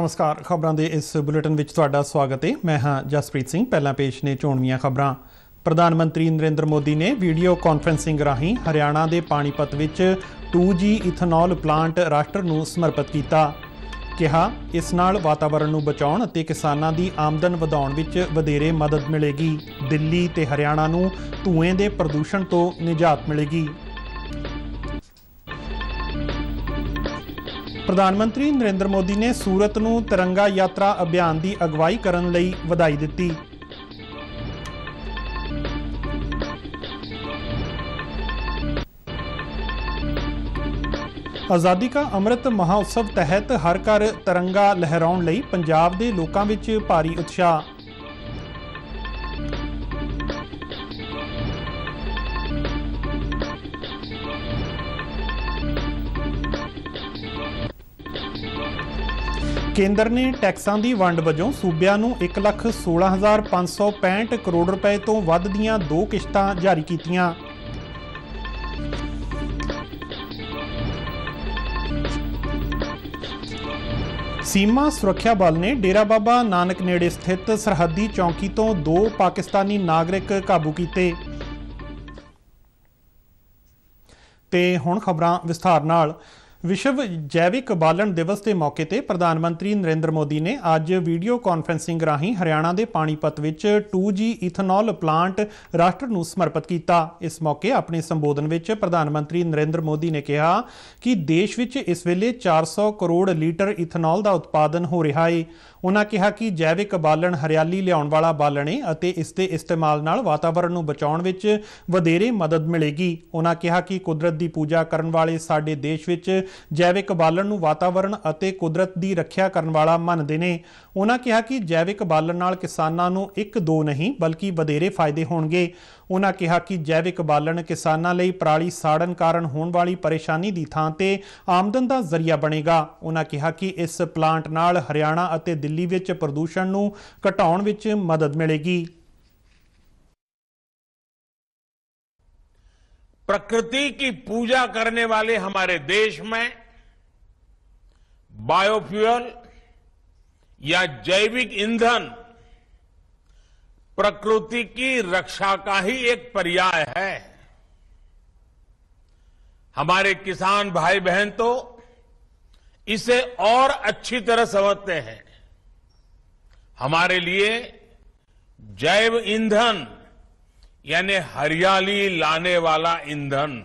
ਨਮਸਕਾਰ ਖਬਰਾਂ ਦੇ ਇਸ ਬੁਲੇਟਿਨ ਵਿੱਚ ਤੁਹਾਡਾ ਸਵਾਗਤ ਹੈ ਮੈਂ ਹਾਂ ਜਸਪ੍ਰੀਤ ਸਿੰਘ ਪਹਿਲਾਂ ਪੇਸ਼ ਨੇ ਚੋਣਵੀਆਂ ਖਬਰਾਂ ਪ੍ਰਧਾਨ ਮੰਤਰੀ ਨਰਿੰਦਰ ਮੋਦੀ ਨੇ ਵੀਡੀਓ ਕਾਨਫਰੈਂਸਿੰਗ ਰਾਹੀਂ ਹਰਿਆਣਾ ਦੇ ਪਾਣੀਪਤ ਵਿੱਚ 2G ਇਥਨੋਲ ਪਲਾਂਟ ਰਾਸ਼ਟਰ ਨੂੰ ਸਮਰਪਿਤ ਕੀਤਾ ਕਿਹਾ ਇਸ ਨਾਲ ਵਾਤਾਵਰਣ ਨੂੰ ਬਚਾਉਣ ਅਤੇ ਕਿਸਾਨਾਂ ਦੀ ਆਮਦਨ ਵਧਾਉਣ ਵਿੱਚ ਵਧੇਰੇ ਮਦਦ ਮਿਲੇਗੀ ਦਿੱਲੀ ਤੇ ਹਰਿਆਣਾ ਨੂੰ ਧੂਏ ਦੇ ਪ੍ਰਦੂਸ਼ਣ ਤੋਂ ਨਿਜਾਤ ਮਿਲੇਗੀ ਪ੍ਰਧਾਨ ਮੰਤਰੀ ਨਰਿੰਦਰ ਮੋਦੀ ਨੇ ਸੂਰਤ ਨੂੰ ਤਿਰੰਗਾ ਯਾਤਰਾ ਅਭਿਆਨ ਦੀ ਅਗਵਾਈ ਕਰਨ ਲਈ ਵਧਾਈ ਦਿੱਤੀ ਆਜ਼ਾਦੀ ਕਾ ਅੰਮ੍ਰਿਤ ਮਹਾਉਤਸਵ ਤਹਿਤ ਹਰ ਘਰ ਤਿਰੰਗਾ ਲਹਿਰਾਉਣ ਲਈ ਪੰਜਾਬ ਦੇ ਲੋਕਾਂ ਵਿੱਚ ਭਾਰੀ ਉਤਸ਼ਾਹ ਕੇਂਦਰ ਨੇ ਟੈਕਸਾਂ ਦੀ ਵੰਡ ਵਜੋਂ ਸੂਬਿਆਂ ਨੂੰ 116565 ਕਰੋੜ ਰੁਪਏ ਤੋਂ ਵੱਧ ਦੀਆਂ ਦੋ ਕਿਸ਼ਤਾਂ ਜਾਰੀ ਕੀਤੀਆਂ ਸੀਮਾ ਸੁਰੱਖਿਆ ਬਲ ਨੇ ਡੇਰਾ ਬਾਬਾ ਨਾਨਕ ਨੇੜੇ ਸਥਿਤ ਸਰਹੱਦੀ ਚੌਂਕੀ ਤੋਂ ਦੋ ਪਾਕਿਸਤਾਨੀ ਨਾਗਰਿਕ ਕਾਬੂ ਕੀਤੇ ਤੇ ਹੁਣ ਖਬਰਾਂ ਵਿਸਥਾਰ ਨਾਲ ਵਿਸ਼ਵ ਜੈਵਿਕ ਬਾਲਣ ਦਿਵਸ ਦੇ ਮੌਕੇ ਤੇ ਪ੍ਰਧਾਨ ਮੰਤਰੀ ਨਰਿੰਦਰ ਮੋਦੀ ਨੇ ਅੱਜ ਵੀਡੀਓ ਕਾਨਫਰੈਂਸਿੰਗ ਰਾਹੀਂ ਹਰਿਆਣਾ ਦੇ ਪਾਣੀਪਤ ਵਿੱਚ 2G ਇਥਨੋਲ ਪਲਾਂਟ ਰਾਸ਼ਟਰ ਨੂੰ ਸਮਰਪਿਤ ਕੀਤਾ ਇਸ ਮੌਕੇ ਆਪਣੇ ਸੰਬੋਧਨ ਵਿੱਚ ਪ੍ਰਧਾਨ ਮੰਤਰੀ ਨਰਿੰਦਰ ਮੋਦੀ ਨੇ ਕਿਹਾ ਕਿ ਦੇਸ਼ ਵਿੱਚ ਇਸ ਵੇਲੇ 400 ਕਰੋੜ ਲੀਟਰ ਇਥਨੋਲ ਦਾ ਉਤਪਾਦਨ ਹੋ ਰਿਹਾ ਹੈ ਉਹਨਾਂ ਕਿਹਾ ਕਿ ਜੈਵਿਕ ਬਾਲਣ ਹਰਿਆਲੀ ਲਿਆਉਣ ਵਾਲਾ ਬਾਲਣ ਹੈ ਅਤੇ ਇਸ ਦੇ ਇਸਤੇਮਾਲ ਨਾਲ ਵਾਤਾਵਰਣ ਨੂੰ ਬਚਾਉਣ ਵਿੱਚ ਵਧੇਰੇ ਮਦਦ ਮਿਲੇਗੀ ਉਹਨਾਂ ਕਿਹਾ ਕਿ ਕੁਦਰਤ ਦੀ ਪੂਜਾ ਕਰਨ ਵਾਲੇ ਸਾਡੇ ਦੇਸ਼ ਵਿੱਚ ਜੈਵਿਕ ਬਾਲਣ ਨੂੰ ਵਾਤਾਵਰਣ ਅਤੇ ਕੁਦਰਤ ਦੀ ਰੱਖਿਆ ਕਰਨ ਵਾਲਾ ਮੰਨਦੇ ਨੇ ਉਹਨਾਂ ਕਿਹਾ ਕਿ ਜੈਵਿਕ ਬਾਲਣ ਨਾਲ ਕਿਸਾਨਾਂ ਨੂੰ ਇੱਕ ਦੋ ਨਹੀਂ ਬਲਕਿ ਵਧੇਰੇ ਫਾਇਦੇ ਹੋਣਗੇ ਉਹਨਾਂ ਕਿਹਾ ਕਿ ਜੈਵਿਕ ਬਾਲਣ ਕਿਸਾਨਾਂ ਲਈ ਪਰਾਲੀ ਸਾੜਨ ਕਾਰਨ ਹੋਣ ਵਾਲੀ ਪਰੇਸ਼ਾਨੀ ਦੀ ਥਾਂ ਤੇ ਆਮਦਨ ਦਾ ਜ਼ਰੀਆ ਬਣੇਗਾ ਉਹਨਾਂ ਕਿਹਾ ਕਿ ਇਸ ਪਲਾਂਟ ਨਾਲ ਹਰਿਆਣਾ ਅਤੇ ਦਿੱਲੀ ਵਿੱਚ ਪ੍ਰਦੂਸ਼ਣ ਨੂੰ ਘਟਾਉਣ ਵਿੱਚ ਮਦਦ ਮਿਲੇਗੀ प्रकृति की पूजा करने वाले हमारे देश में बायोफ्यूल या जैविक ईंधन प्रकृति की रक्षा का ही एक पर्याय है हमारे किसान भाई बहन तो इसे और अच्छी तरह समझते हैं हमारे लिए जैव ईंधन यानी हरियाली लाने वाला ईंधन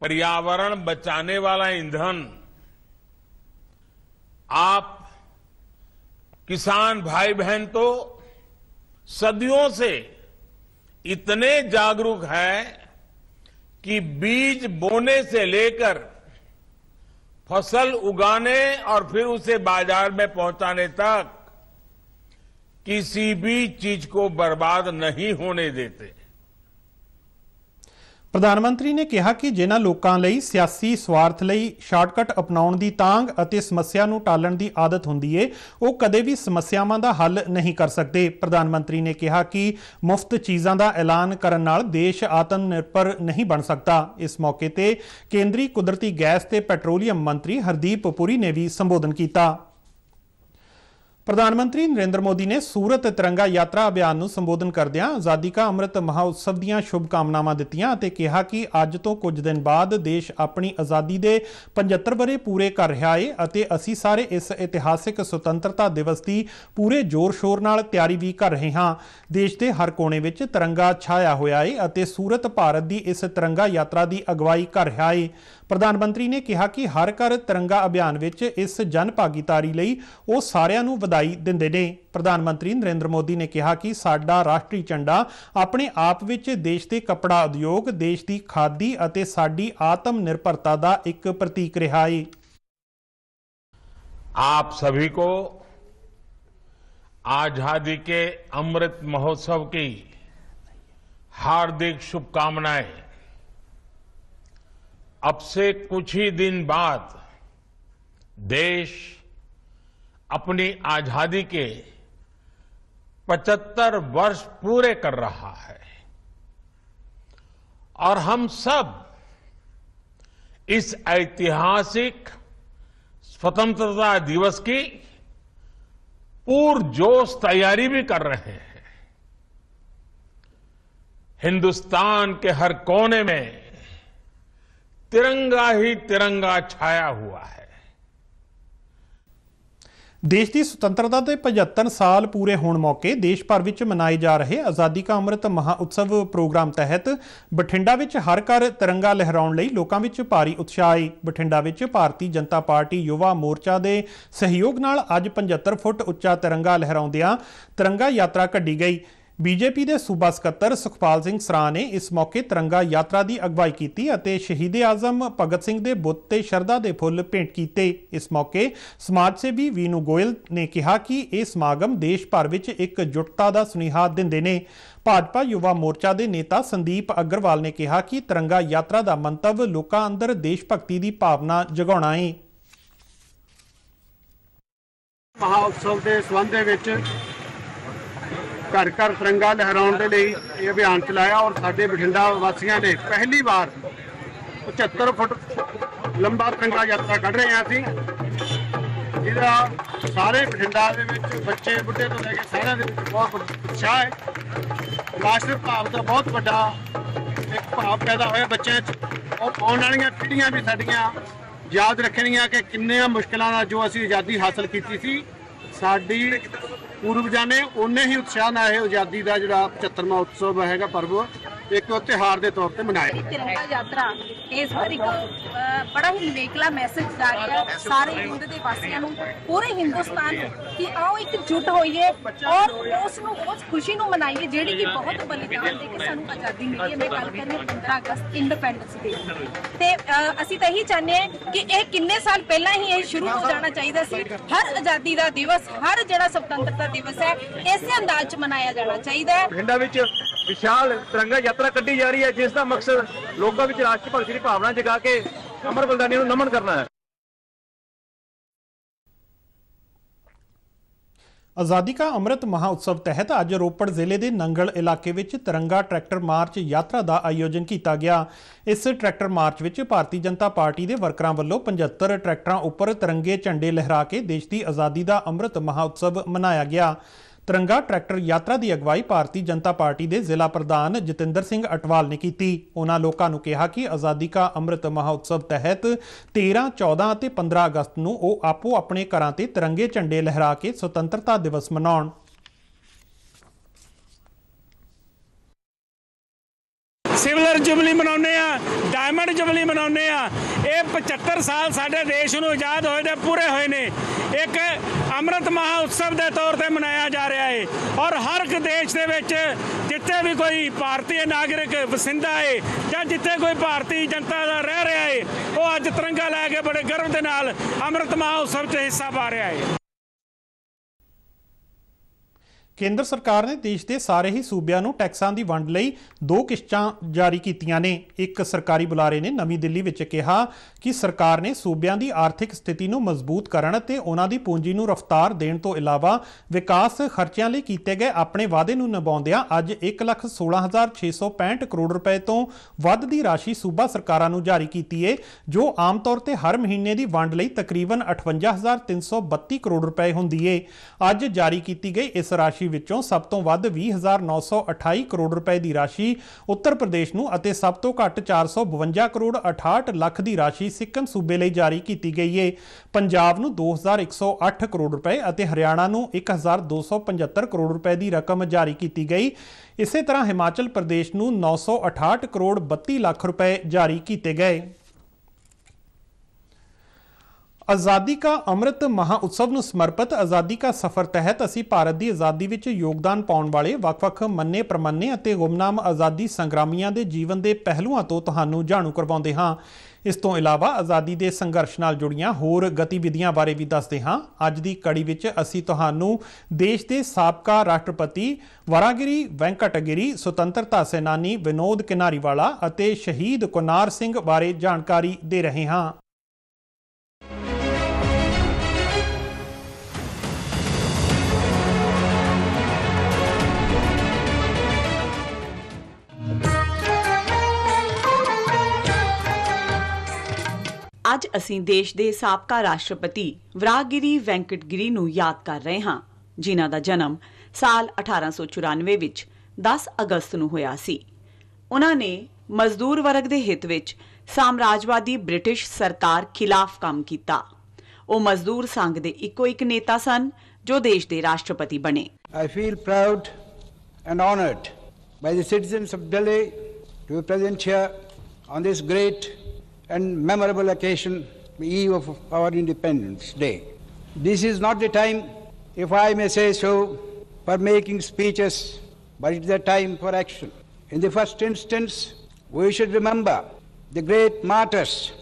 पर्यावरण बचाने वाला ईंधन आप किसान भाई बहन तो सदियों से इतने जागरूक है कि बीज बोने से लेकर फसल उगाने और फिर उसे बाजार में पहुंचाने तक किसी भी चीज को बर्बाद नहीं ਹੋਣੇ ਦੇਤੇ ਪ੍ਰਧਾਨ ਮੰਤਰੀ ਨੇ ਕਿਹਾ ਕਿ ਜਿਨ੍ਹਾਂ ਲੋਕਾਂ ਲਈ ਸਿਆਸੀ ਸਵਾਰਥ ਲਈ ਸ਼ਾਰਟਕਟ ਅਪਣਾਉਣ ਦੀ ਤਾਂਗ ਅਤੇ ਸਮੱਸਿਆ ਨੂੰ ਟਾਲਣ ਦੀ ਆਦਤ ਹੁੰਦੀ ਏ ਉਹ ਕਦੇ ਵੀ ਸਮੱਸਿਆਵਾਂ ਦਾ ਹੱਲ ਨਹੀਂ ਕਰ ਸਕਦੇ ਪ੍ਰਧਾਨ ਮੰਤਰੀ ਨੇ ਕਿਹਾ ਕਿ ਮੁਫਤ ਚੀਜ਼ਾਂ ਦਾ ਐਲਾਨ ਕਰਨ ਨਾਲ ਦੇਸ਼ ਆਤਮ ਨਿਰਭਰ ਨਹੀਂ ਬਣ ਸਕਦਾ ਇਸ ਮੌਕੇ ਤੇ ਕੇਂਦਰੀ ਕੁਦਰਤੀ ਗੈਸ ਤੇ ਪੈਟਰੋਲੀਅਮ ਮੰਤਰੀ ਹਰਦੀਪ ਪੁਰੀ ਨੇ ਵੀ ਸੰਬੋਧਨ ਕੀਤਾ ਪ੍ਰਧਾਨ ਮੰਤਰੀ ਨਰਿੰਦਰ ਮੋਦੀ ਨੇ ਸੂਰਤ ਤਿਰੰਗਾ ਯਾਤਰਾ ਅਭਿਆਨ ਨੂੰ ਸੰਬੋਧਨ ਕਰਦਿਆਂ ਆਜ਼ਾਦੀ ਕਾ ਅੰਮ੍ਰਿਤ ਮਹਾਉਤਸਵ ਦੀਆਂ ਸ਼ੁਭ ਕਾਮਨਾਵਾਂ ਦਿੱਤੀਆਂ ਅਤੇ ਕਿਹਾ ਕਿ ਅੱਜ ਤੋਂ ਕੁਝ ਦਿਨ ਬਾਅਦ ਦੇਸ਼ ਆਪਣੀ ਆਜ਼ਾਦੀ ਦੇ 75 ਬਰੇ ਪੂਰੇ ਕਰ ਰਿਹਾ ਹੈ ਅਤੇ ਅਸੀਂ ਸਾਰੇ ਇਸ ਇਤਿਹਾਸਿਕ ਸੁਤੰਤਰਤਾ ਦਿਵਸ ਦੀ ਪੂਰੇ ਜ਼ੋਰ-ਸ਼ੋਰ ਨਾਲ ਤਿਆਰੀ ਵੀ ਕਰ ਰਹੇ ਹਾਂ ਦੇਸ਼ ਦੇ ਹਰ ਕੋਨੇ ਵਿੱਚ ਤਿਰੰਗਾ ਛਾਇਆ ਹੋਇਆ ਹੈ ਅਤੇ ਸੂਰਤ ਭਾਰਤ ਦੀ ਇਸ ਤਿਰੰਗਾ ਯਾਤਰਾ ਦੀ ਅਗਵਾਈ ਕਰ ਰਿਹਾ ਹੈ ਪ੍ਰਧਾਨ ਮੰਤਰੀ ਨੇ ਕਿਹਾ ਕਿ ਹਰ ਘਰ ਤਿਰੰਗਾ ਅਭਿਆਨ ਵਿੱਚ ਇਸ ਜਨ ਭਾਗੀਦਾਰੀ ਲਈ ਉਹ ਸਾਰਿਆਂ ਨੂੰ ਵਧਾਈ ਦਿੰਦੇ ਨੇ ਪ੍ਰਧਾਨ ਮੰਤਰੀ ਨਰਿੰਦਰ ਮੋਦੀ ਨੇ ਕਿਹਾ ਕਿ ਸਾਡਾ ਰਾਸ਼ਟਰੀ ਝੰਡਾ ਆਪਣੇ ਆਪ ਵਿੱਚ ਦੇਸ਼ ਦੇ ਕਪੜਾ ਉਦਯੋਗ ਦੇਸ਼ ਦੀ ਖਾਦੀ ਅਤੇ ਸਾਡੀ ਆਤਮ ਨਿਰਭਰਤਾ ਦਾ ਇੱਕ ਪ੍ਰਤੀਕ ਰਿਹਾ ਹੈ ਆਪ ਸਭੀ ਕੋ ਆਜ਼ਾਦੀ ਕੇ ਅੰਮ੍ਰਿਤ ਮਹੋਤਸਵ ਕੀ ਹਾਰਦਿਕ शुभकामनाएं अब से कुछ ही दिन बाद देश अपनी आजादी के 75 वर्ष पूरे कर रहा है और हम सब इस ऐतिहासिक स्वतंत्रता दिवस की पूर्जोश तैयारी भी कर रहे हैं हिंदुस्तान के हर कोने में ਤਿਰੰਗਾ ਹੀ ਤਿਰੰਗਾ ਛਾਇਆ ਹੋਇਆ ਹੈ ਦੇਸ਼ ਦੀ ਸੁਤੰਤਰਤਾ ਦੇ 75 ਸਾਲ ਪੂਰੇ ਹੋਣ ਮੌਕੇ ਦੇਸ਼ ਭਰ ਵਿੱਚ ਮਨਾਏ ਜਾ ਰਹੇ ਆਜ਼ਾਦੀ ਕਾ ਅੰਮ੍ਰਿਤ ਮਹਾਉਤਸਵ ਪ੍ਰੋਗਰਾਮ ਤਹਿਤ ਬਠਿੰਡਾ ਵਿੱਚ ਹਰ ਘਰ ਤਿਰੰਗਾ ਲਹਿਰਾਉਣ ਲਈ ਲੋਕਾਂ ਵਿੱਚ ਭਾਰੀ ਉਤਸ਼ਾਹ ਹੈ ਬਠਿੰਡਾ ਵਿੱਚ ਭਾਰਤੀ ਜਨਤਾ ਪਾਰਟੀ ਯੁਵਾ ਮੋਰਚਾ ਦੇ ਸਹਿਯੋਗ ਨਾਲ ਅੱਜ 75 ਫੁੱਟ ਉੱਚਾ ਤਿਰੰਗਾ ਲਹਿਰਾਉਂਦਿਆਂ ਤਿਰੰਗਾ ਯਾਤਰਾ ਕੱਢੀ ਗਈ ਬੀਜੇਪੀ ਦੇ ਸੂਬਾ ਸਕੱਤਰ ਸੁਖਪਾਲ ਸਿੰਘ ਸਰਾ ਨੇ ਇਸ ਮੌਕੇ ਤਿਰੰਗਾ ਯਾਤਰਾ ਦੀ ਅਗਵਾਈ ਕੀਤੀ ਅਤੇ ਸ਼ਹੀਦ ਆਜ਼ਮ ਭਗਤ ਸਿੰਘ ਦੇ ਬੁੱਤ ਤੇ ਸ਼ਰਧਾ ਦੇ ਫੁੱਲ ਭੇਂਟ ਕੀਤੇ ਇਸ ਮੌਕੇ ਸਮਾਜ ਸੇਵੀ ਵੀਨੂ ਗੋਇਲ ਨੇ ਕਿਹਾ ਕਿ ਇਹ ਸਮਾਗਮ ਦੇਸ਼ ਭਰ ਵਿੱਚ ਇੱਕ ਜੁਟਤਾ ਦਾ ਸੁਨੇਹਾ ਦਿੰਦੇ ਨੇ ਭਾਜਪਾ ਯੁਵਾ ਮੋਰਚਾ ਦੇ ਨੇਤਾ ਸੰਦੀਪ ਅਗਰਵਾਲ ਨੇ ਕਿਹਾ ਕਿ ਤਿਰੰਗਾ ਯਾਤਰਾ ਦਾ ਮੰਤਵ ਲੋਕਾਂ ਅੰਦਰ ਦੇਸ਼ ਭਗਤੀ ਦੀ ਭਾਵਨਾ ਜਗਾਉਣਾ ਹੈ ਮਹਾਉਤਸਵ ਦੇ ਸਬੰਧ ਦੇ ਵਿੱਚ ਘਰ ਘਰ ਤਿਰੰਗਾ ਲਹਿਰਾਉਣ ਦੇ ਲਈ ਇਹ ਅਭਿਆਨ ਚਲਾਇਆ ਔਰ ਸਾਡੇ ਬਠਿੰਡਾ ਵਾਸੀਆਂ ਨੇ ਪਹਿਲੀ ਵਾਰ 75 ਫੁੱਟ ਲੰਬਾ ਤਿਰੰਗਾ ਯਾਤਰਾ ਕੱਢ ਰਹੇ ਆ ਅਸੀਂ ਜਿਹਦਾ ਸਾਰੇ ਬਠਿੰਡਾ ਦੇ ਵਿੱਚ ਬੱਚੇ ਬੁੱਢੇ ਤੋਂ ਲੈ ਕੇ ਸਾਰਿਆਂ ਦੇ ਵਿੱਚ ਬਹੁਤ ਉਤਸ਼ਾਹ ਹੈ ਰਾਸ਼ਟਰ ਭਾਵ ਦਾ ਬਹੁਤ ਵੱਡਾ ਇੱਕ ਭਾਵ ਪੈਦਾ ਹੋਇਆ ਬੱਚਿਆਂ 'ਚ ਔਰ ਆਉਣ ਵਾਲੀਆਂ ਪੀੜ੍ਹੀਆਂ ਵੀ ਸਾਡੀਆਂ ਯਾਦ ਰੱਖਣੀਆਂ ਕਿ ਕਿੰਨੀਆਂ ਮੁਸ਼ਕਲਾਂ ਨਾਲ ਜੋ ਅਸੀਂ ਆਜ਼ਾਦੀ ਹਾਸਲ ਕੀਤੀ ਸੀ ਸਾਡੀ ਪੂਰਵਜਾਂ ਨੇ ਉਹਨੇ ਹੀ ਉਤਸ਼ਾਹ ਨਾਲ ਇਹ ਆਜ਼ਾਦੀ ਦਾ ਜਿਹੜਾ 75ਵਾਂ ਉਤਸਵ ਹੈਗਾ ਪਰਬ ਇੱਕ ਤਿਹਾੜ ਦੇ ਤੌਰ ਤੇ ਮਨਾਇਆ ਤਿਰੰਗਾ ਯਾਤਰਾ ਇਸ ਵਾਰ ਇੱਕ ਬੜਾ ਹੀ ਨਵੇਕਲਾ ਮੈਸੇਜ ਜਾ ਰਿਹਾ ਸਾਰੇ ਹਿੰਦ ਦੇ ਵਾਸੀਆਂ ਨੂੰ ਪੂਰੇ ਹਿੰਦੁਸਤਾਨ ਨੂੰ ਕਿ ਆਓ ਇੱਕ ਜੁਟ ਹੋਈਏ ਔਰ ਉਸ ਨੂੰ ਉਸ ਖੁਸ਼ੀ ਨੂੰ ਮਨਾਈਏ ਜਿਹੜੀ ਕਿ ਬਹੁਤ ਬਲੀਦਾਨ ਦੇ ਕੇ ਸਾਨੂੰ ਆਜ਼ਾਦੀ ਮਿਲੀ ਹੈ ਮੈਂ ਗੱਲ ਕਰ ਰਹੀ 15 ਅਗਸਤ ਇੰਡੀਪੈਂਡੈਂਸ ਡੇ ਤੇ ਅਸੀਂ ਤਾਂ ਇਹੀ ਚਾਹੁੰਦੇ ਹਾਂ ਕਿ ਇਹ ਕਿੰਨੇ ਸਾਲ ਪਹਿਲਾਂ ਹੀ ਇਹ ਸ਼ੁਰੂ ਹੋ ਜਾਣਾ ਚਾਹੀਦਾ ਸੀ ਹਰ ਆਜ਼ਾਦੀ ਦਾ ਦਿਵਸ ਹਰ ਜਿਹੜਾ ਸੁਤੰਤਰਤਾ ਦਿਵਸ ਹੈ ਇਸੇ ਅੰਦਾਜ਼ 'ਚ ਮਨਾਇਆ ਜਾਣਾ ਚਾਹੀਦਾ ਹੈ ਪਿੰਡਾਂ ਵਿੱਚ ਵਿਸ਼ਾਲ ਤਿਰੰਗਾ ਯਾਤਰਾ ਕੱਢੀ ਜਾ ਰਹੀ ਹੈ ਜਿਸ ਦਾ ਮਕਸਦ ਲੋਕਾਂ ਵਿੱਚ ਰਾਸ਼ਟਰ ਭਗਤੀ ਦੀ ਭਾਵਨਾ ਜਗਾ ਕੇ ਅਮਰ ਬਲਦਾਨੀਆਂ ਨੂੰ ਨਮਨ ਕਰਨਾ ਹੈ ਆਜ਼ਾਦੀ ਕਾ ਅੰਮ੍ਰਿਤ ਮਹਾਉਤਸਵ ਤਹਿਤ ਅੱਜ ਰੋਪੜ ਜ਼ਿਲ੍ਹੇ ਦੇ ਨੰਗਲ ਇਲਾਕੇ ਵਿੱਚ ਤਿਰੰਗਾ ਟਰੈਕਟਰ ਮਾਰਚ ਯਾਤਰਾ ਦਾ ਆਯੋਜਨ ਕੀਤਾ ਗਿਆ ਇਸ ਟਰੈਕਟਰ ਮਾਰਚ ਵਿੱਚ ਭਾਰਤੀ ਜਨਤਾ ਪਾਰਟੀ ਦੇ ਵਰਕਰਾਂ ਵੱਲੋਂ 75 ਟਰੈਕਟਰਾਂ ਉੱਪਰ ਤਿਰੰਗੇ ਝੰਡੇ ਲਹਿਰਾ ਕੇ ਦੇਸ਼ ਦੀ ਆਜ਼ਾਦੀ ਦਾ ਅੰਮ੍ਰਿਤ ਮਹਾਉਤਸਵ ਮਨਾਇਆ ਗਿਆ ਤਿਰੰਗਾ ਟਰੈਕਟਰ ਯਾਤਰਾ ਦੀ ਅਗਵਾਈ ਭਾਰਤੀ ਜਨਤਾ ਪਾਰਟੀ ਦੇ ਜ਼ਿਲ੍ਹਾ ਪ੍ਰਧਾਨ ਜਤਿੰਦਰ ਸਿੰਘ ਅਟਵਾਲ ਨੇ ਕੀਤੀ ਉਹਨਾਂ ਲੋਕਾਂ ਨੂੰ ਕਿਹਾ ਕਿ ਆਜ਼ਾਦੀ ਕਾ ਅੰਮ੍ਰਿਤ ਮਹੋਤਸਵ ਤਹਿਤ 13 14 ਅਤੇ 15 ਅਗਸਤ ਨੂੰ ਉਹ ਆਪੋ ਆਪਣੇ ਘਰਾਂ ਤੇ ਤਿਰੰਗੇ ਝੰਡੇ ਲਹਿਰਾ ਕੇ ਸੁਤੰਤਰਤਾ ਦਿਵਸ ਮਨਾਉਣ ਸਿਲਵਰ ਜੁਬਲੀ ਮਨਾਉਂਦੇ ਆ ਡਾਇਮੰਡ ਜੁਬਲੀ ਮਨਾਉਂਦੇ ਆ ਇਹ 75 ਸਾਲ ਸਾਡੇ ਦੇਸ਼ ਨੂੰ ਆਜ਼ਾਦ ਹੋਏ ਦੇ ਪੂਰੇ ਹੋਏ ਨੇ ਇੱਕ ਅੰਮ੍ਰਿਤ ਮਹਾ ਉਤਸਵ ਦੇ ਤੌਰ ਤੇ ਮਨਾਇਆ ਜਾ ਰਿਹਾ ਹੈ ਔਰ ਹਰ ਇੱਕ ਦੇਸ਼ ਦੇ ਵਿੱਚ ਜਿੱਥੇ ਵੀ ਕੋਈ ਭਾਰਤੀ ਨਾਗਰਿਕ ਵਸਿੰਦਾ ਹੈ ਜਾਂ ਜਿੱਥੇ ਕੋਈ ਭਾਰਤੀ ਜਨਤਾ ਦਾ ਰਹਿ ਰਿਹਾ ਹੈ ਉਹ ਅੱਜ ਤਿਰੰਗਾ ਲੈ ਕੇ ਬੜੇ ਗਰਵ ਦੇ ਨਾਲ ਅੰਮ੍ਰਿਤ ਮਹਾ ਉਤਸਵ 'ਚ ਹਿੱਸਾ ਪਾ ਰਿਹਾ ਹੈ ਕੇਂਦਰ ਸਰਕਾਰ ਨੇ ਦੇਸ਼ ਦੇ ਸਾਰੇ ਹੀ ਸੂਬਿਆਂ ਨੂੰ ਟੈਕਸਾਂ ਦੀ ਵੰਡ ਲਈ ਦੋ ਕਿਸ਼ਤਾਂ ਜਾਰੀ ਕੀਤੀਆਂ ਨੇ ਇੱਕ ਸਰਕਾਰੀ ਬੁਲਾਰੇ ਨੇ ਨਵੀਂ ਦਿੱਲੀ ਵਿੱਚ ਕਿਹਾ ਕਿ ਸਰਕਾਰ ਨੇ ਸੂਬਿਆਂ ਦੀ ਆਰਥਿਕ ਸਥਿਤੀ ਨੂੰ ਮਜ਼ਬੂਤ ਕਰਨ ਅਤੇ ਉਹਨਾਂ ਦੀ ਪੂੰਜੀ ਨੂੰ ਰਫ਼ਤਾਰ ਦੇਣ ਤੋਂ ਇਲਾਵਾ ਵਿਕਾਸ ਖਰਚਿਆਂ ਲਈ ਕੀਤੇ ਗਏ ਆਪਣੇ ਵਾਅਦੇ ਨੂੰ ਨਿਭਾਉਂਦਿਆਂ ਅੱਜ 116665 ਕਰੋੜ ਰੁਪਏ ਤੋਂ ਵੱਧ ਦੀ ਰਾਸ਼ੀ ਸੂਬਾ ਸਰਕਾਰਾਂ ਨੂੰ ਜਾਰੀ ਕੀਤੀ ਏ ਜੋ ਆਮ ਤੌਰ ਤੇ ਹਰ ਮਹੀਨੇ ਦੀ ਵੰਡ ਲਈ ਤਕਰੀਬਨ 58332 ਕਰੋੜ ਰੁਪਏ ਹੁੰਦੀ ਏ ਅੱਜ ਜਾਰੀ ਕੀਤੀ ਗਈ ਇਸ ਰਾਸ਼ੀ ਰਾਸ਼ੀ ਵਿੱਚੋਂ ਸਭ ਤੋਂ ਵੱਧ 20928 ਕਰੋੜ ਰੁਪਏ ਦੀ ਰਾਸ਼ੀ ਉੱਤਰ ਪ੍ਰਦੇਸ਼ ਨੂੰ ਅਤੇ ਸਭ ਤੋਂ ਘੱਟ 452 ਕਰੋੜ 68 ਲੱਖ ਦੀ ਰਾਸ਼ੀ ਸਿੱਕਮ ਸੂਬੇ ਲਈ ਜਾਰੀ ਕੀਤੀ ਗਈ ਹੈ ਪੰਜਾਬ ਨੂੰ 2108 ਕਰੋੜ ਰੁਪਏ ਅਤੇ ਹਰਿਆਣਾ ਨੂੰ 1275 ਕਰੋੜ ਰੁਪਏ ਦੀ ਰਕਮ ਜਾਰੀ ਕੀਤੀ ਗਈ ਇਸੇ ਤਰ੍ਹਾਂ ਹਿਮਾਚਲ ਪ੍ਰਦੇਸ਼ ਨੂੰ 968 ਕਰੋੜ 32 ਲੱਖ ਰੁਪਏ ਜਾਰੀ ਕੀਤੇ ਗਏ ਆਜ਼ਾਦੀ ਕਾ ਅੰਮ੍ਰਿਤ ਮਹਾ ਉਤਸਵ ਨੂੰ ਸਮਰਪਿਤ ਆਜ਼ਾਦੀ ਕਾ ਸਫ਼ਰ ਤਹਿਤ ਅਸੀਂ ਭਾਰਤ ਦੀ ਆਜ਼ਾਦੀ ਵਿੱਚ ਯੋਗਦਾਨ ਪਾਉਣ ਵਾਲੇ ਵੱਖ-ਵੱਖ ਮੰਨੇ ਪ੍ਰਮੰਨੇ ਅਤੇ ਗੁਮਨਾਮ ਆਜ਼ਾਦੀ ਸੰਗਰਾਮੀਆਂ ਦੇ ਜੀਵਨ ਦੇ ਪਹਿਲੂਆਂ ਤੋਂ ਤੁਹਾਨੂੰ ਜਾਣੂ ਕਰਵਾਉਂਦੇ ਹਾਂ ਇਸ ਤੋਂ ਇਲਾਵਾ ਆਜ਼ਾਦੀ ਦੇ ਸੰਘਰਸ਼ ਨਾਲ ਜੁੜੀਆਂ ਹੋਰ ਗਤੀਵਿਧੀਆਂ ਬਾਰੇ ਵੀ ਦੱਸਦੇ ਹਾਂ ਅੱਜ ਦੀ ਕੜੀ ਵਿੱਚ ਅਸੀਂ ਤੁਹਾਨੂੰ ਦੇਸ਼ ਦੇ ਸਾਬਕਾ ਰਾਸ਼ਟਰਪਤੀ ਵਰਾਗਿਰੀ ਵੈਂਕਟਗਿਰੀ ਸੁਤੰਤਰਤਾ ਸੈਨਾਨੀ ਵਿਨੋਦ ਕਿਨਾਰੀਵਾਲਾ ਅਤੇ ਸ਼ਹੀਦ ਕੁਨਾਰ ਸਿੰਘ ਬਾਰੇ ਜਾਣਕਾਰੀ ਦੇ ਰਹੇ ਹਾਂ ਅੱਜ ਅਸੀਂ ਦੇਸ਼ ਦੇ ਸਾਬਕਾ ਰਾਸ਼ਟਰਪਤੀ ਵਰਾਗਿਰੀ ਵੈਂਕਟਗਿਰੀ ਨੂੰ ਯਾਦ ਕਰ ਰਹੇ ਹਾਂ ਜਿਨ੍ਹਾਂ ਦਾ ਜਨਮ ਸਾਲ 1894 ਵਿੱਚ 10 ਅਗਸਤ ਨੂੰ ਹੋਇਆ ਸੀ ਉਹਨਾਂ ਨੇ ਮਜ਼ਦੂਰ ਵਰਗ ਦੇ ਹਿੱਤ ਵਿੱਚ ਸਾਮਰਾਜਵਾਦੀ ਬ੍ਰਿਟਿਸ਼ ਸਰਕਾਰ ਖਿਲਾਫ ਕੰਮ ਕੀਤਾ ਉਹ ਮਜ਼ਦੂਰ ਸੰਘ ਦੇ ਇੱਕੋ ਇੱਕ ਨੇਤਾ ਸਨ ਜੋ ਦੇਸ਼ ਦੇ ਰਾਸ਼ਟਰਪਤੀ ਬਣੇ I feel proud and honoured by the citizens of Delhi to present here on this great and memorable occasion, the eve of our Independence Day. This is not the time, if I may say so, for making speeches, but it is the time for action. In the first instance, we should remember the great martyrs,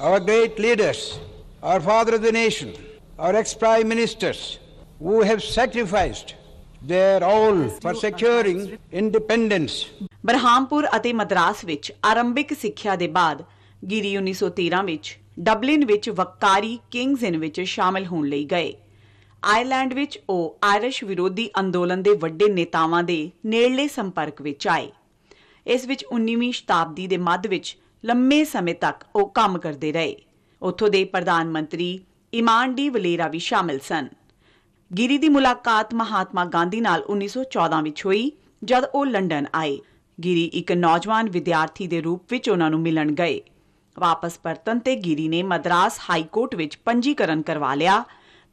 our great leaders, our father of the nation, our ex prime ministers, who have sacrificed their all for securing independence. Berhampur ਅਤੇ ਮਦਰਾਸ ਵਿੱਚ ਆਰੰਭਿਕ ਸਿੱਖਿਆ ਦੇ ਬਾਅਦ ਗਿਰੀ 1913 ਵਿੱਚ Dublin ਵਿੱਚ ਵਕਾਰੀ Kings ਇਨ ਵਿੱਚ ਸ਼ਾਮਲ ਹੋਣ ਲਈ ਗਏ ਆਇਰਲੈਂਡ ਵਿੱਚ ਉਹ ਆਇਰਿਸ਼ ਵਿਰੋਧੀ ਅੰਦੋਲਨ ਦੇ ਵੱਡੇ ਨੇਤਾਵਾਂ ਦੇ ਨੇੜਲੇ ਸੰਪਰਕ ਵਿੱਚ ਆਏ ਇਸ ਵਿੱਚ 19ਵੀਂ ਸ਼ਤਾਬਦੀ ਦੇ ਮੱਧ ਵਿੱਚ ਲੰਮੇ ਸਮੇਂ ਤੱਕ ਉਹ ਕੰਮ ਕਰਦੇ ਰਹੇ ਉੱਥੋਂ ਦੇ ਪ੍ਰਧਾਨ ਮੰਤਰੀ ਇਮਾਨ ਡੀ ਵਲੇਰਾ ਵੀ ਸ਼ਾਮਲ ਸਨ ਗਿਰੀ ਦੀ ਮੁਲਾਕਾਤ ਮਹਾਤਮਾ ਗਾਂਧੀ ਨਾਲ 1914 ਵਿੱਚ ਹੋਈ ਜਦ ਉਹ ਲੰਡਨ ਆਏ ਗਿਰੀ ਇੱਕ ਨੌਜਵਾਨ ਵਿਦਿਆਰਥੀ ਦੇ ਰੂਪ ਵਿੱਚ ਉਹਨਾਂ ਨੂੰ ਮਿਲਣ ਗਏ ਵਾਪਸ ਪਰਤਨ ਤੇ ਗਿਰੀ ਨੇ ਮਦਰਾਸ ਹਾਈ ਕੋਰਟ ਵਿੱਚ ਪੰਜੀਕਰਨ ਕਰਵਾ ਲਿਆ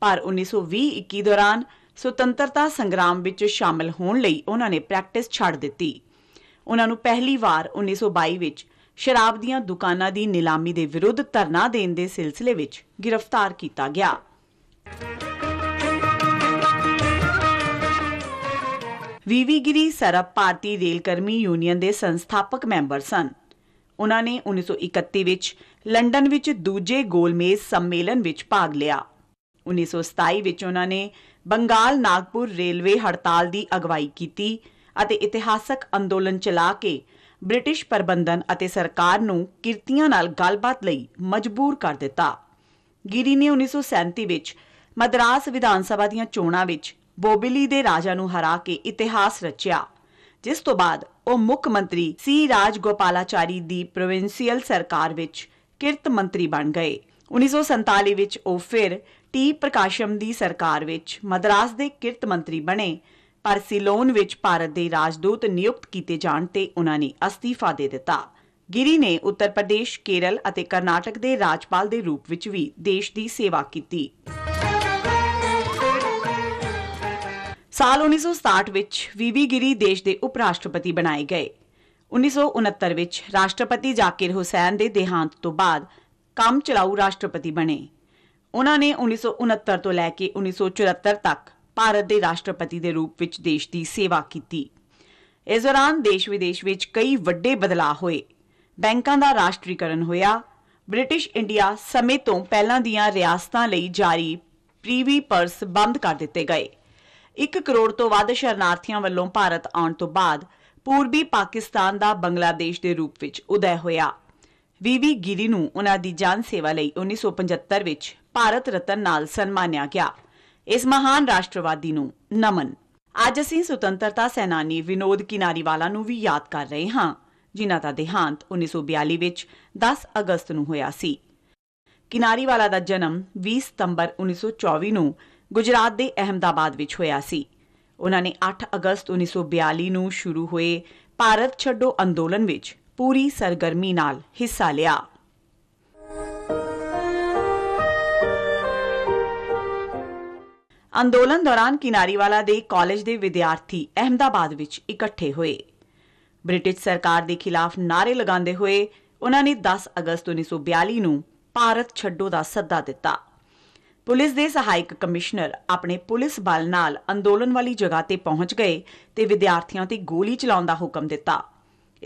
ਪਰ 1920-21 ਦੌਰਾਨ ਸੁਤੰਤਰਤਾ ਸੰਗਰਾਮ ਵਿੱਚ ਸ਼ਾਮਲ ਹੋਣ ਲਈ ਉਹਨਾਂ ਨੇ ਪ੍ਰੈਕਟਿਸ ਛੱਡ ਦਿੱਤੀ ਉਹਨਾਂ ਨੂੰ ਪਹਿਲੀ ਵਾਰ 1922 ਵਿੱਚ ਸ਼ਰਾਬ ਦੀਆਂ ਦੁਕਾਨਾਂ ਦੀ ਨਿਲਾਮੀ ਦੇ ਵਿਰੁੱਧ ਧਰਨਾ ਦੇਣ ਦੇ ਸਿਲਸਿਲੇ ਵਿੱਚ ਗ੍ਰਿਫਤਾਰ ਕੀਤਾ ਗਿਆ ਵੀਵੀ ਗਿਰੀ ਸਰਬ ਭਾਰਤੀ ਰੇਲ ਕਰਮੀ ਯੂਨੀਅਨ ਦੇ ਸੰਸਥਾਪਕ ਮੈਂਬਰ ਸਨ ਉਹਨਾਂ ਨੇ 1931 ਵਿੱਚ ਲੰਡਨ ਵਿੱਚ ਦੂਜੇ ਗੋਲਮੇਜ਼ ਸੰਮੇਲਨ ਵਿੱਚ ਭਾਗ ਲਿਆ 1927 ਵਿੱਚ ਉਹਨਾਂ ਨੇ ਬੰਗਾਲ ਨਾਗਪੁਰ ਰੇਲਵੇ ਹੜਤਾਲ ਦੀ ਅਗਵਾਈ ਕੀਤੀ ਅਤੇ ਇਤਿਹਾਸਕ ਅੰਦੋਲਨ ਚਲਾ ਕੇ ਬ੍ਰਿਟਿਸ਼ ਪ੍ਰਬੰਧਨ ਅਤੇ ਸਰਕਾਰ ਨੂੰ ਕਿਰਤੀਆਂ ਨਾਲ ਗੱਲਬਾਤ ਲਈ ਮਜਬੂਰ ਕਰ ਦਿੱਤਾ ਗਿਰੀ ਨੇ 1937 ਵਿੱਚ ਮਦਰਾਸ ਵਿਧਾਨ ਸਭਾ ਦੀਆਂ ਚੋਣਾਂ ਵਿੱਚ ਬੋਬਿਲੀ ਦੇ ਰਾਜਾ ਨੂੰ ਹਰਾ ਕੇ ਇਤਿਹਾਸ ਰਚਿਆ ਜਿਸ ਤੋਂ ਬਾਅਦ ਉਹ ਮੁੱਖ ਮੰਤਰੀ ਸੀ ਰਾਜ ਗੋਪਾਲਾਚਾਰੀ ਦੀ ਪ੍ਰੋਵਿੰਸ਼ੀਅਲ ਸਰਕਾਰ ਵਿੱਚ ਕਿਰਤ ਮੰਤਰੀ ਬਣ ਗਏ 1947 ਵਿੱਚ ਉਹ ਫਿਰ ਟੀ ਪ੍ਰਕਾਸ਼ਮ ਦੀ ਸਰਕਾਰ ਵਿੱਚ ਮਦਰਾਸ ਦੇ ਕਿਰਤ ਮੰਤਰੀ ਬਣੇ ਪਰ ਸਿਲੋਨ ਵਿੱਚ ਭਾਰਤ ਦੇ ਰਾਜਦੂਤ ਨਿਯੁਕਤ ਕੀਤੇ ਜਾਣ ਤੇ ਉਹਨਾਂ ਨੇ ਅਸਤੀਫਾ ਦੇ ਦਿੱਤਾ ਗਿਰੀ ਨੇ ਉੱਤਰ ਪ੍ਰਦੇਸ਼ ਕੇਰਲ ਅਤੇ ਕਰਨਾਟਕ ਦੇ ਰਾਜਪਾਲ ਦੇ ਰੂਪ ਵਿੱਚ ਵੀ ਦੇਸ਼ ਦੀ ਸੇਵਾ ਕੀਤੀ ਸਾਲ 1967 ਵਿੱਚ ਵੀਵੀ ਗਿਰੀ ਦੇਸ਼ ਦੇ ਉਪ ਰਾਸ਼ਟਰਪਤੀ ਬਣਾਏ ਗਏ 1969 ਵਿੱਚ ਰਾਸ਼ਟਰਪਤੀ ਜ਼ਾਕਿਰ ਹੁਸੈਨ ਦੇ ਦੇਹਾਂਤ ਤੋਂ ਬਾਅਦ ਕੰਮ ਚਲਾਊ ਰਾਸ਼ਟਰਪਤੀ ਬਣੇ ਉਹਨਾਂ ਨੇ 1969 ਤੋਂ ਲੈ ਕੇ 1974 ਤੱਕ ਭਾਰਤ ਦੇ ਰਾਸ਼ਟਰਪਤੀ ਦੇ ਰੂਪ ਵਿੱਚ ਦੇਸ਼ ਦੀ ਸੇਵਾ ਕੀਤੀ ਇਸ ਦੌਰਾਨ ਦੇਸ਼ ਵਿਦੇਸ਼ ਵਿੱਚ ਕਈ ਵੱਡੇ ਬਦਲਾਅ ਹੋਏ ਬੈਂਕਾਂ ਦਾ ਰਾਸ਼ਟਰੀਕਰਨ ਹੋਇਆ ਬ੍ਰਿਟਿਸ਼ ਇੰਡੀਆ ਸਮੇਂ ਤੋਂ ਪਹਿਲਾਂ ਦੀਆਂ ਰਿਆਸਤਾਂ ਲਈ ਜਾਰੀ ਪ੍ਰੀਵੀ ਪਰਸ ਬੰਦ ਕਰ ਦਿੱਤੇ ਗਏ 1 ਕਰੋੜ ਤੋਂ ਵੱਧ ਸ਼ਰਨਾਰਥੀਆਂ ਵੱਲੋਂ ਭਾਰਤ ਆਉਣ ਤੋਂ ਬਾਅਦ ਪੂਰਬੀ ਪਾਕਿਸਤਾਨ ਦਾ ਬੰਗਲਾਦੇਸ਼ ਦੇ ਰੂਪ ਵਿੱਚ ਉਦੈ ਹੋਇਆ ਵੀਵੀ ਗਿਰੀ ਨੂੰ ਉਹਨਾਂ ਦੀ ਜਾਨ ਸੇਵਾ ਲਈ 1975 ਵਿੱਚ ਭਾਰਤ ਰਤਨ ਨਾਲ ਸਨਮਾਨਿਆ ਗਿਆ ਇਸ ਮਹਾਨ ਰਾਸ਼ਟਰਵਾਦੀ ਨੂੰ ਨਮਨ ਅੱਜ ਅਸੀਂ ਸੁਤੰਤਰਤਾ ਸੈਨਾਨੀ ਵਿਨੋਦ ਕਿਨਾਰੀਵਾਲਾ ਨੂੰ ਵੀ ਯਾਦ ਕਰ ਰਹੇ ਹਾਂ ਜਿਨ੍ਹਾਂ ਦਾ ਦੇਹਾਂਤ 1942 ਵਿੱਚ 10 ਅਗਸਤ ਨੂੰ ਹੋਇਆ ਸੀ ਕਿਨਾਰੀਵਾਲਾ ਦਾ ਜਨਮ 20 ਸਤੰਬਰ 1924 ਨੂੰ ਗੁਜਰਾਤ ਦੇ ਅਹਮਦਾਬਾਦ ਵਿੱਚ ਹੋਇਆ ਸੀ ਉਹਨਾਂ ਨੇ 8 ਅਗਸਤ 1942 ਨੂੰ ਸ਼ੁਰੂ ਹੋਏ ਭਾਰਤ ਛੱਡੋ ਅੰਦੋਲਨ ਵਿੱਚ ਪੂਰੀ ਸਰਗਰਮੀ ਨਾਲ ਹਿੱਸਾ ਲਿਆ ਅੰਦੋਲਨ ਦੌਰਾਨ ਕਿਨਾਰੀਵਾਲਾ ਦੇ ਕਾਲਜ ਦੇ ਵਿਦਿਆਰਥੀ ਅਹਮਦਾਬਾਦ ਵਿੱਚ ਇਕੱਠੇ ਹੋਏ ਬ੍ਰਿਟਿਸ਼ ਸਰਕਾਰ ਦੇ ਖਿਲਾਫ ਨਾਰੇ ਲਗਾਉਂਦੇ ਹੋਏ ਉਹਨਾਂ ਨੇ 10 ਅਗਸਤ 1942 ਨੂੰ ਭਾਰਤ ਛੱਡੋ ਦਾ ਸੱਦਾ ਦਿੱਤਾ ਪੁਲਿਸ ਦੇ ਸਹਾਇਕ ਕਮਿਸ਼ਨਰ ਆਪਣੇ ਪੁਲਿਸ ਬਲ ਨਾਲ ਅੰਦੋਲਨ ਵਾਲੀ ਜਗ੍ਹਾ ਤੇ ਪਹੁੰਚ ਗਏ ਤੇ ਵਿਦਿਆਰਥੀਆਂ ਤੇ ਗੋਲੀ ਚਲਾਉਣ ਦਾ ਹੁਕਮ ਦਿੱਤਾ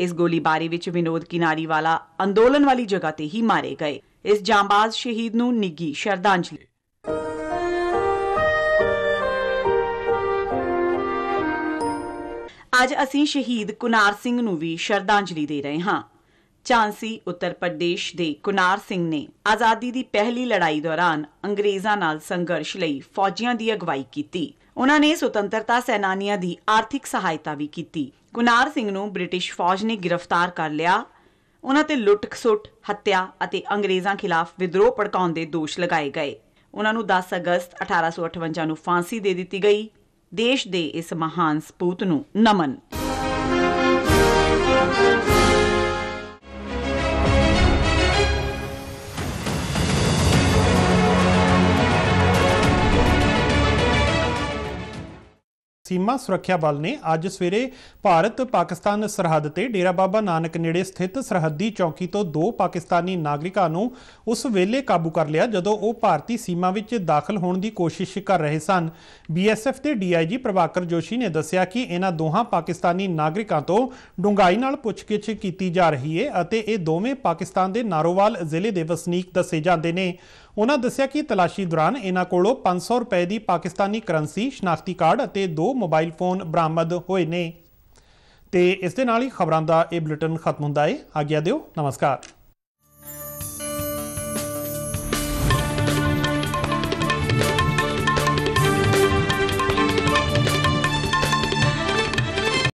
ਇਸ ਗੋਲੀਬਾਰੀ ਵਿੱਚ ਵਿਨੋਦ ਕਿਨਾਰੀ ਵਾਲਾ ਅੰਦੋਲਨ ਵਾਲੀ ਜਗ੍ਹਾ ਤੇ ਹੀ ਮਾਰੇ ਗਏ ਇਸ ਜਾਂਬਾਜ਼ ਸ਼ਹੀਦ ਨੂੰ ਨਿੱਗੀ ਸ਼ਰਧਾਂਜਲੀ ਅੱਜ ਅਸੀਂ ਸ਼ਹੀਦ ਕੁਨਾਰ ਸਿੰਘ ਨੂੰ ਵੀ ਸ਼ਰਧਾਂਜਲੀ ਦੇ ਰਹੇ ਹਾਂ ਝਾਂਸੀ ਉੱਤਰ ਪ੍ਰਦੇਸ਼ ਦੇ ਕੁਨਾਰ ਸਿੰਘ ਨੇ ਆਜ਼ਾਦੀ ਦੀ ਪਹਿਲੀ ਲੜਾਈ ਦੌਰਾਨ ਅੰਗਰੇਜ਼ਾਂ ਨਾਲ ਸੰਘਰਸ਼ ਲਈ ਫੌਜੀਆਂ ਦੀ ਅਗਵਾਈ ਕੀਤੀ ਉਹਨਾਂ ਨੇ ਸੁਤੰਤਰਤਾ ਸੈਨਾਨੀਆਂ ਦੀ ਆਰਥਿਕ ਸਹਾਇਤਾ ਵੀ ਕੀਤੀ ਕੁਨਾਰ ਸਿੰਘ ਨੂੰ ਬ੍ਰਿਟਿਸ਼ ਫੌਜ ਨੇ ਗ੍ਰਿਫਤਾਰ ਕਰ ਲਿਆ ਉਹਨਾਂ ਤੇ ਲੁੱਟ-ਖਸੁੱਟ, ਹੱਤਿਆ ਅਤੇ ਅੰਗਰੇਜ਼ਾਂ ਖਿਲਾਫ ਵਿਦਰੋਹ ਪੜਕਾਉਣ ਦੇ ਦੋਸ਼ ਲਗਾਏ ਗਏ ਉਹਨਾਂ ਨੂੰ 10 ਅਗਸਤ 1858 ਨੂੰ ਫਾਂਸੀ ਦੇ ਦਿੱਤੀ ਗਈ ਦੇਸ਼ ਦੇ ਇਸ ਮਹਾਨ ਸਪੂਤ ਨੂੰ ਨਮਨ ਸੀਮਾ ਸੁਰੱਖਿਆ ਬਲ ਨੇ ਅੱਜ ਸਵੇਰੇ ਭਾਰਤ ਪਾਕਿਸਤਾਨ ਸਰਹੱਦ ਤੇ ਡੇਰਾ ਬਾਬਾ ਨਾਨਕ ਨੇੜੇ ਸਥਿਤ ਸਰਹੱਦੀ ਚੌਕੀ ਤੋਂ ਦੋ ਪਾਕਿਸਤਾਨੀ ਨਾਗਰਿਕਾਂ ਨੂੰ ਉਸ ਵੇਲੇ ਕਾਬੂ ਕਰ ਲਿਆ ਜਦੋਂ ਉਹ ਭਾਰਤੀ ਸੀਮਾ ਵਿੱਚ ਦਾਖਲ ਹੋਣ ਦੀ ਕੋਸ਼ਿਸ਼ ਕਰ ਰਹੇ ਸਨ ਬੀਐਸਐਫ ਦੇ ਡੀਆਈਜੀ ਪ੍ਰਭਾਕਰ ਜੋਸ਼ੀ ਨੇ ਦੱਸਿਆ ਕਿ ਇਹਨਾਂ ਦੋਹਾਂ ਪਾਕਿਸਤਾਨੀ ਨਾਗਰਿਕਾਂ ਤੋਂ ਡੁੰਗਾਈ ਨਾਲ ਪੁੱਛਗਿੱਛ ਕੀਤੀ ਜਾ ਰਹੀ ਹੈ ਅਤੇ ਇਹ ਦੋਵੇਂ ਪਾਕਿਸਤਾਨ ਦੇ ਨਾਰੋਵਾਲ ਜ਼ਿਲ੍ਹੇ ਦੇ ਵਸਨੀਕ ਦੱਸੇ ਜਾਂਦੇ ਨੇ ਉਹਨਾਂ ਦੱਸਿਆ ਕਿ ਤਲਾਸ਼ੀ ਦੌਰਾਨ ਇਹਨਾਂ ਕੋਲੋਂ 500 ਰੁਪਏ ਦੀ ਪਾਕਿਸਤਾਨੀ ਕਰੰਸੀ ਸ਼ਨਾਖਤੀ ਕਾਰਡ ਅਤੇ ਦੋ ਮੋਬਾਈਲ ਫੋਨ ਬਰਾਮਦ ਹੋਏ ਨੇ ਤੇ ਇਸ ਦੇ ਨਾਲ ਹੀ ਖਬਰਾਂ ਦਾ ਇਹ ਬੁਲੇਟਿਨ ਖਤਮ ਹੁੰਦਾ ਹੈ ਆਗਿਆ ਦਿਓ ਨਮਸਕਾਰ